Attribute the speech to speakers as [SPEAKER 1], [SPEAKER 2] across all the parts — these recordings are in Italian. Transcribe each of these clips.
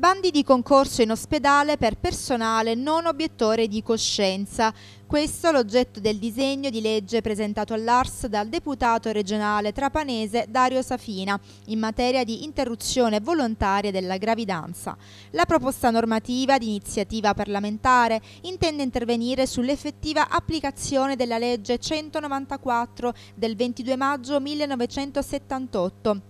[SPEAKER 1] Bandi di concorso in ospedale per personale non obiettore di coscienza. Questo è l'oggetto del disegno di legge presentato all'ARS dal deputato regionale trapanese Dario Safina in materia di interruzione volontaria della gravidanza. La proposta normativa di iniziativa parlamentare intende intervenire sull'effettiva applicazione della legge 194 del 22 maggio 1978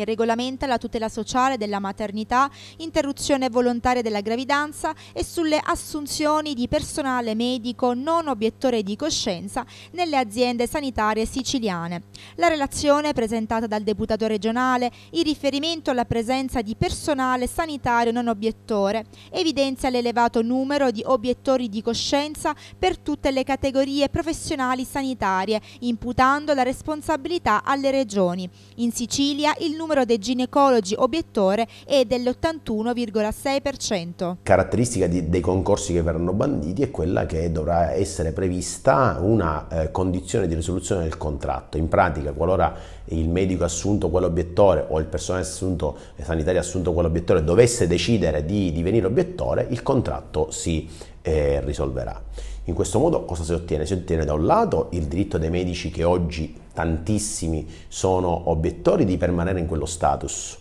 [SPEAKER 1] che regolamenta la tutela sociale della maternità, interruzione volontaria della gravidanza e sulle assunzioni di personale medico non obiettore di coscienza nelle aziende sanitarie siciliane. La relazione presentata dal deputato regionale in riferimento alla presenza di personale sanitario non obiettore evidenzia l'elevato numero di obiettori di coscienza per tutte le categorie professionali sanitarie, imputando la responsabilità alle regioni. In Sicilia il numero numero dei ginecologi obiettore è dell'81,6%.
[SPEAKER 2] Caratteristica di, dei concorsi che verranno banditi è quella che dovrà essere prevista una eh, condizione di risoluzione del contratto. In pratica, qualora il medico assunto quell'obiettore o il personale assunto, eh, sanitario assunto quell'obiettore dovesse decidere di divenire obiettore, il contratto si eh, risolverà. In questo modo cosa si ottiene? Si ottiene da un lato il diritto dei medici che oggi tantissimi sono obiettori di permanere in quello status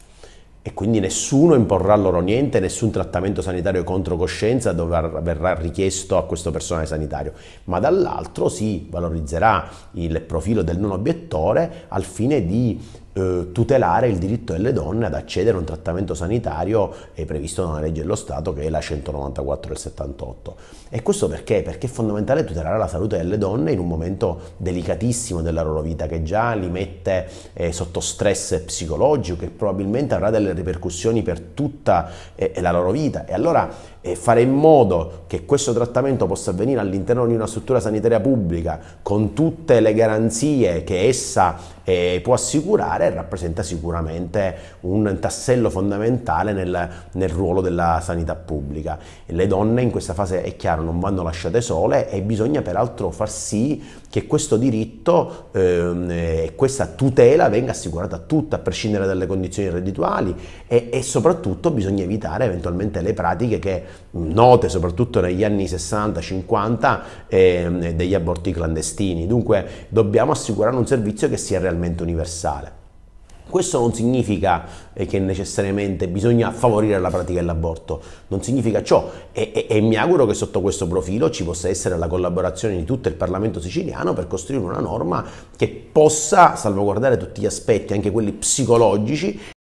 [SPEAKER 2] e quindi nessuno imporrà loro niente, nessun trattamento sanitario contro coscienza dovrà, verrà richiesto a questo personale sanitario, ma dall'altro si valorizzerà il profilo del non obiettore al fine di eh, tutelare il diritto delle donne ad accedere a un trattamento sanitario previsto da una legge dello Stato che è la 194 del 78. E questo perché? Perché è fondamentale tutelare la salute delle donne in un momento delicatissimo della loro vita che già li mette eh, sotto stress psicologico che probabilmente avrà delle ripercussioni per tutta eh, la loro vita. E allora e fare in modo che questo trattamento possa avvenire all'interno di una struttura sanitaria pubblica con tutte le garanzie che essa eh, può assicurare rappresenta sicuramente un tassello fondamentale nel, nel ruolo della sanità pubblica. le donne in questa fase è chiaro non vanno lasciate sole e bisogna peraltro far sì che questo diritto ehm, e eh, questa tutela venga assicurata a tutte a prescindere dalle condizioni reddituali e, e soprattutto bisogna evitare eventualmente le pratiche che note soprattutto negli anni 60-50 eh, degli aborti clandestini. Dunque dobbiamo assicurare un servizio che sia realmente universale. Questo non significa eh, che necessariamente bisogna favorire la pratica dell'aborto, non significa ciò e, e, e, mi auguro che sotto questo profilo ci possa essere la collaborazione di tutto il Parlamento siciliano per costruire una norma che possa salvaguardare tutti gli aspetti, anche quelli psicologici,